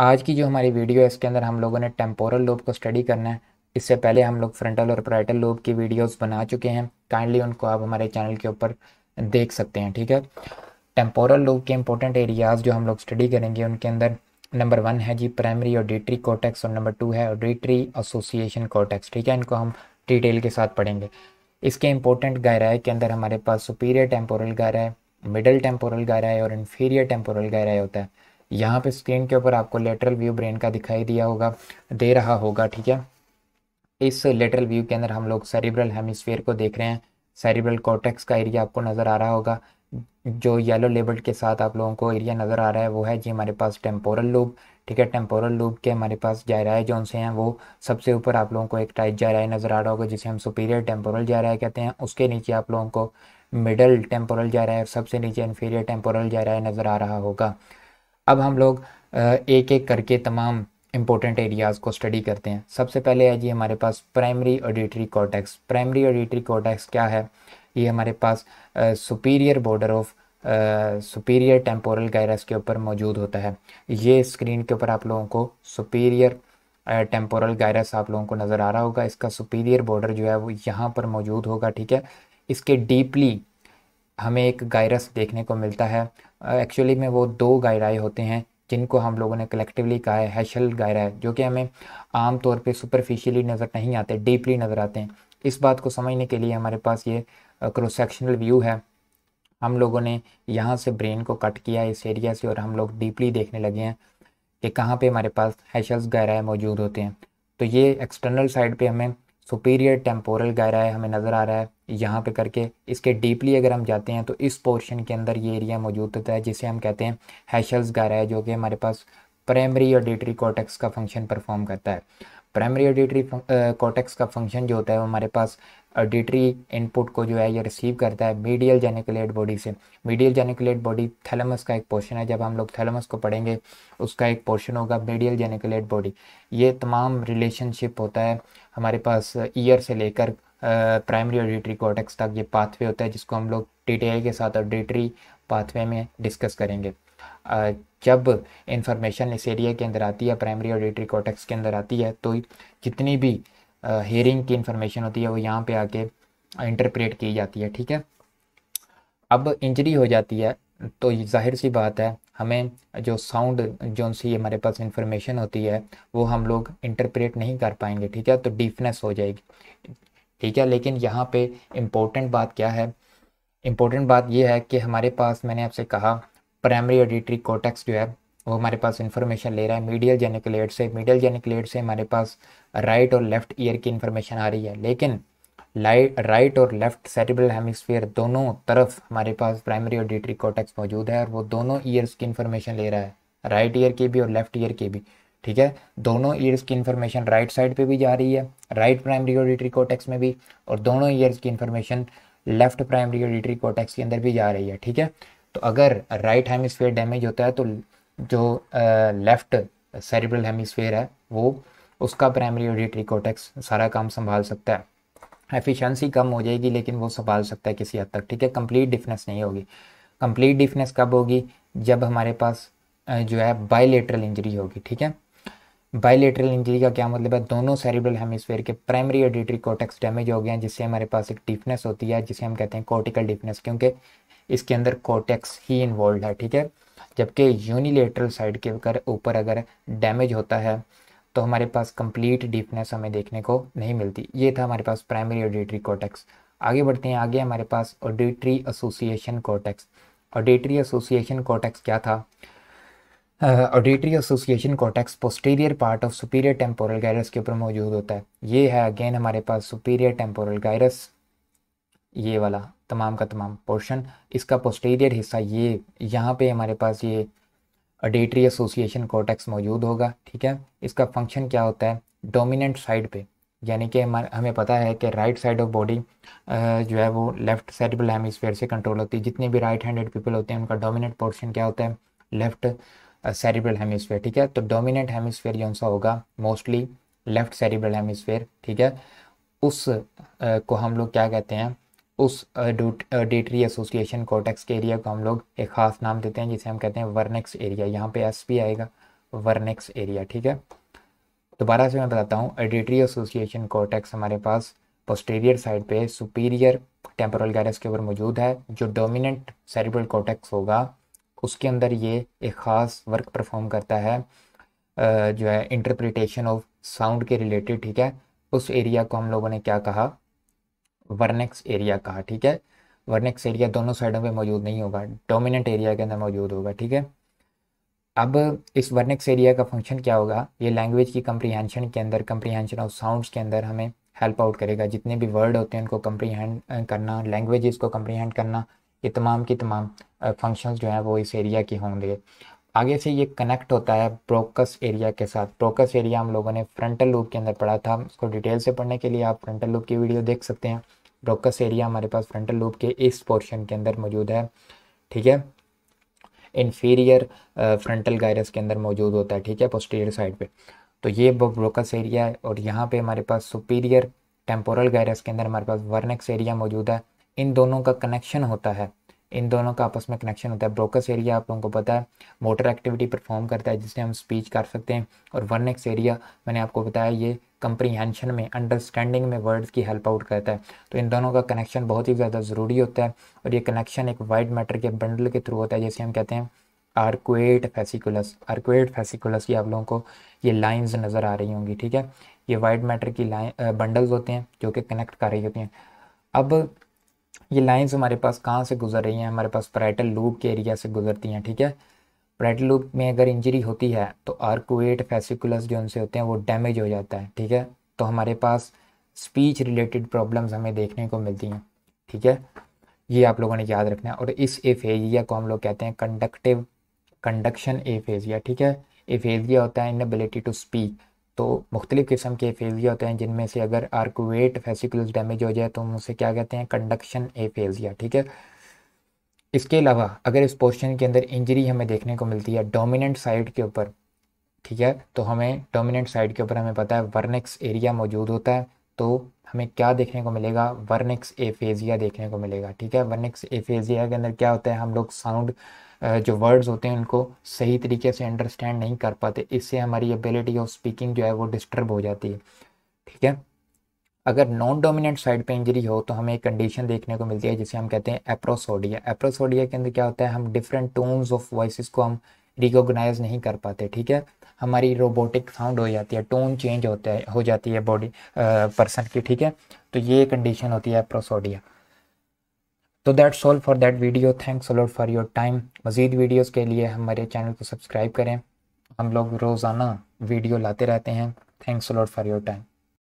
आज की जो हमारी वीडियो है इसके अंदर हम लोगों ने टेम्पोरल लोब को स्टडी करना है इससे पहले हम लोग फ्रंटल और प्राइटल लोब की वीडियोस बना चुके हैं काइंडली उनको आप हमारे चैनल के ऊपर देख सकते हैं ठीक है टेम्पोरल लोब के इंपॉर्टेंट एरियाज जो हम लोग स्टडी करेंगे उनके अंदर नंबर वन है जी प्राइमरी ऑडिटरी कोटेक्स और नंबर टू है ऑडिटरी एसोसिएशन कोटेक्स ठीक है इनको हम डिटेल के साथ पढ़ेंगे इसके इंपॉर्टेंट गायराए के अंदर हमारे पास superior temporal gyri middle temporal gyri और इन्फीरियर टेम्पोरल गायरा होता है यहाँ पे स्क्रीन के ऊपर आपको लेटरल व्यू ब्रेन का दिखाई दिया होगा दे रहा होगा ठीक है इस लेटरल व्यू के अंदर हम लोग सेरिब्रल हेमिस्फेयर को देख रहे हैं सेरिब्रल कॉटेक्स का एरिया आपको नज़र आ रहा होगा जो येलो लेबल के साथ आप लोगों को एरिया नज़र आ रहा है वो है जी हमारे पास टेम्पोरल लूब ठीक है टेम्पोरल लूब के हमारे पास जायराए जो उनसे हैं वो सबसे ऊपर आप लोगों को एक टाइप जायराए नज़र आ रहा होगा जिसे हम सुपीरियर टेम्पोरल जायराए कहते हैं उसके नीचे आप लोगों को मिडल टेम्पोरल जायराए सबसे नीचे इन्फीरियर टेम्पोरल जायराए नज़र आ रहा होगा अब हम लोग एक एक करके तमाम इंपॉर्टेंट एरियाज़ को स्टडी करते हैं सबसे पहले है जी हमारे पास primary auditory cortex primary auditory cortex क्या है ये हमारे पास superior border of superior temporal gyrus के ऊपर मौजूद होता है ये स्क्रीन के ऊपर आप लोगों को सुपीरियर टेम्पोरल गायरस आप लोगों को नज़र आ रहा होगा इसका सुपीरियर बॉर्डर जो है वो यहाँ पर मौजूद होगा ठीक है इसके डीपली हमें एक गायरस देखने को मिलता है एक्चुअली में वो दो गायराए होते हैं जिनको हम लोगों ने कलेक्टिवली कहा है हैशल गायरा जो कि हमें आम तौर पे सुपरफिशियली नज़र नहीं आते डीपली नज़र आते हैं इस बात को समझने के लिए हमारे पास ये क्रोसेक्शनल व्यू है हम लोगों ने यहाँ से ब्रेन को कट किया इस एरिया से और हम लोग डीपली देखने लगे हैं कि कहाँ पे हमारे पास हैशल्स गायराए मौजूद होते हैं तो ये एक्सटर्नल साइड पे हमें सुपीरियर टेम्पोरल गायराए हमें नज़र आ रहा है यहाँ पे करके इसके डीपली अगर हम जाते हैं तो इस पोर्शन के अंदर ये एरिया मौजूद होता है जिसे हम कहते हैं हैशल्स गायराए जो कि हमारे पास प्राइमरी और डेटरी कॉटेक्स का फंक्शन परफॉर्म करता है प्राइमरी ऑडिटरी कॉटेक्स का फंक्शन जो होता है वो हमारे पास ऑडिटरी इनपुट को जो है ये रिसीव करता है मीडियल जेनिकुलेट बॉडी से मीडियल जेनिकुलेट बॉडी थैलमस का एक पोर्शन है जब हम लोग थैलमस को पढ़ेंगे उसका एक पोर्शन होगा मीडियल जेनिकुलेट बॉडी ये तमाम रिलेशनशिप होता है हमारे पास ईयर से लेकर प्राइमरी ऑडिटरी कॉटेक्स तक ये पाथवे होता है जिसको हम लोग टी के साथ ऑडिटरी पाथवे में डिस्कस करेंगे जब इंफॉर्मेशन इस एरिया के अंदर आती है प्राइमरी ऑडिटरी कॉटेक्स के अंदर आती है तो जितनी भी हेयरिंग की इंफॉर्मेशन होती है वो यहाँ पे आके इंटरप्रेट की जाती है ठीक है अब इंजरी हो जाती है तो जाहिर सी बात है हमें जो साउंड जो सी हमारे पास इंफॉर्मेशन होती है वो हम लोग इंटरप्रेट नहीं कर पाएंगे ठीक है तो डीफनेस हो जाएगी ठीक है लेकिन यहाँ पे इम्पोर्टेंट बात क्या है इम्पोर्टेंट बात यह है कि हमारे पास मैंने आपसे कहा प्राइमरी ऑडिटरी कोटेक्स जो है वो हमारे पास इन्फॉर्मेशन ले रहा है मीडियल जेनिकलेट से मीडियल जेनिकुलेट से हमारे पास राइट और लेफ्ट ईयर की इन्फॉर्मेशन आ रही है लेकिन लाइट राइट और लेफ्ट सेटिबल हेमिसफेयर दोनों तरफ हमारे पास प्राइमरी ऑडिटरी कोटेक्स मौजूद है और वो दोनों ईयर्स की इन्फॉर्मेशन ले रहा है राइट ईयर की भी और लेफ्ट ईयर की भी ठीक है दोनों ईयर्स की इन्फॉर्मेशन राइट साइड पे भी जा रही है राइट प्राइमरी ऑडिटरी कोटेक्स में भी और दोनों ईयर्स की information left primary auditory cortex के अंदर भी जा रही है ठीक है तो अगर राइट हेमिसफेयर डैमेज होता है तो जो लेफ्ट सेरिब्रल हेमिसफेयर है वो उसका प्राइमरी ऑडिटरी कोटेक्स सारा काम संभाल सकता है एफिशिएंसी कम हो जाएगी लेकिन वो संभाल सकता है किसी हद तक ठीक है कंप्लीट डिफनेस नहीं होगी कंप्लीट डिफनेस कब होगी जब हमारे पास जो है बायलेटरल इंजरी होगी ठीक है बायलेटरल इंजरी का क्या मतलब है दोनों सेरिब्रल हेमिस्फेयर के प्राइमरी ऑडिटरी कोटेक्स डैमेज हो गए हैं जिससे हमारे पास एक डिफनेस होती है जिसे हम कहते हैं कोर्टिकल डिफनेस क्योंकि इसके अंदर कोटेक्स ही इन्वॉल्व है ठीक है जबकि यूनिलेटरल साइड के ऊपर अगर डैमेज होता है तो हमारे पास कंप्लीट डीपनेस हमें देखने को नहीं मिलती ये था हमारे पास प्राइमरी ऑडिटरी कोटेक्स आगे बढ़ते हैं आगे हमारे पास auditory association cortex auditory association cortex क्या था auditory association cortex posterior part of superior temporal gyrus के ऊपर मौजूद होता है ये है अगेन हमारे पास सुपीरियर टेम्पोरल गायरस ये वाला तमाम का तमाम पोर्शन इसका पोस्टीरियर हिस्सा ये यहाँ पे हमारे पास ये अडेटरी एसोसिएशन कोटेक्स मौजूद होगा ठीक है इसका फंक्शन क्या होता है डोमिनेंट साइड पे यानी कि हमारे हमें पता है कि राइट साइड ऑफ बॉडी जो है वो लेफ्ट सेरिब्रल हेमिसफेयर से कंट्रोल होती है जितने भी राइट हैंडेड पीपल होते हैं उनका डोमिनेंट पोर्शन क्या होता है लेफ्ट सेरिब्रल हेमिसफेयर ठीक है तो डोमिनेंट हेमिसफेयर जो सा होगा मोस्टली लेफ्ट सेरिब्रल हेमिसफेयर ठीक है उस आ, को हम लोग क्या कहते हैं उस डेटरी एसोसिएशन कोटेक्स के एरिया को हम लोग एक ख़ास नाम देते हैं जिसे हम कहते हैं वर्नेक्स एरिया यहाँ पे एस भी आएगा वर्नेक्स एरिया ठीक है दोबारा से मैं बताता हूँ एडिटरी एसोसिएशन कोटेक्स हमारे पास पोस्टेरियर साइड पे सुपीरियर टेम्पोरल गैरस के ऊपर मौजूद है जो डोमिनेंट सेरिब्रल कोटेक्स होगा उसके अंदर ये एक ख़ास वर्क परफॉर्म करता है जो है इंटरप्रिटेशन ऑफ साउंड के रिलेटेड ठीक है उस एरिया को हम लोगों ने क्या कहा वर्नेक्स एरिया का ठीक है वर्नेक्स एरिया दोनों साइडों पे मौजूद नहीं होगा डोमिनेंट एरिया के अंदर मौजूद होगा ठीक है अब इस वर्नेक्स एरिया का फंक्शन क्या होगा ये लैंग्वेज की कंप्रीहेंशन के अंदर कंप्रीहेंशन ऑफ साउंड्स के अंदर हमें हेल्प आउट करेगा जितने भी वर्ड होते हैं उनको कंप्रीहेंड करना लैंग्वेज को कंप्रीहेंड करना ये तमाम की तमाम फंक्शंस जो हैं वो इस एरिया के होंगे आगे से ये कनेक्ट होता है ब्रोकस एरिया के साथ ब्रोकस एरिया हम लोगों ने फ्रंटल लूप के अंदर पढ़ा था उसको डिटेल से पढ़ने के लिए आप फ्रंटल लूप की वीडियो देख सकते हैं ब्रोकस एरिया हमारे पास फ्रंटल लूप के इस पोर्शन के अंदर मौजूद है ठीक है इन्फीरियर फ्रंटल गायरस के अंदर मौजूद होता है ठीक है पोस्टीरियर साइड पे तो ये ब्रोकस एरिया है और यहाँ पे हमारे पास सुपीरियर टेम्पोरल गायरस के अंदर हमारे पास वर्नेक्स एरिया मौजूद है इन दोनों का कनेक्शन होता है इन दोनों का आपस में कनेक्शन होता है ब्रोकस एरिया आप लोगों को पता है मोटर एक्टिविटी परफॉर्म करता है जिससे हम स्पीच कर सकते हैं और वन एक्स एरिया मैंने आपको बताया ये कंप्रीहेंशन में अंडरस्टैंडिंग में वर्ड्स की हेल्प आउट करता है तो इन दोनों का कनेक्शन बहुत ही ज़्यादा ज़रूरी होता है और ये कनेक्शन एक वाइड मैटर के बंडल के थ्रू होता है जैसे हम कहते हैं आर्कुएट फेसिकुलस आर्कुएट फेसिकुलस ये आप लोगों को ये लाइंस नज़र आ रही होंगी ठीक है ये वाइड मैटर की लाइन बंडल्स होते हैं जो कि कनेक्ट कर रही होती हैं अब ये लाइंस हमारे पास कहाँ से गुजर रही हैं हमारे पास पराइटल लूप के एरिया से गुजरती हैं ठीक है पराइटल लूप में अगर इंजरी होती है तो आर्कुएट फेसिकुलस जो उनसे होते हैं वो डैमेज हो जाता है ठीक है तो हमारे पास स्पीच रिलेटेड प्रॉब्लम्स हमें देखने को मिलती हैं ठीक है ये आप लोगों ने याद रखना है और इस एफेजिया को हम लोग कहते हैं कंडक्टिव कंडक्शन एफेजिया ठीक है एफेजिया होता है एबिलिटी टू स्पीक तो मुख्तलिफ़ किस्म के एफेजिया होते हैं जिनमें से अगर आर्कुवेट फेसिकुलस डैमेज हो जाए तो हम उसे क्या कहते हैं कंडक्शन एफेजिया ठीक है इसके अलावा अगर इस पोर्शन के अंदर इंजरी हमें देखने को मिलती है डोमिनेंट साइड के ऊपर ठीक है तो हमें डोमिनेंट साइड के ऊपर हमें पता है वर्नेक्स एरिया मौजूद होता है तो हमें क्या देखने को मिलेगा वर्निक्स एफेजिया देखने को मिलेगा ठीक है वर्निक्स एफेजिया के अंदर क्या होता है हम लोग साउंड जो वर्ड्स होते हैं उनको सही तरीके से अंडरस्टैंड नहीं कर पाते इससे हमारी एबिलिटी ऑफ स्पीकिंग जो है वो डिस्टर्ब हो जाती है ठीक है अगर नॉन डोमिनेंट साइड पे इंजरी हो तो हमें एक कंडीशन देखने को मिलती है जिसे हम कहते हैं एप्रोसोडिया एप्रोसोडिया के अंदर क्या होता है हम डिफरेंट टोन्स ऑफ वॉइस को हम रिकोगनाइज नहीं कर पाते ठीक है हमारी रोबोटिक साउंड हो जाती है टोन चेंज होता है हो जाती है बॉडी पर्सन की ठीक है तो ये कंडीशन होती है प्रोसोडिया तो that solve for that video thanks a lot for your time मज़ीद वीडियोस के लिए हमारे चैनल को सब्सक्राइब करें हम लोग रोज़ाना वीडियो लाते रहते हैं thanks a lot for your time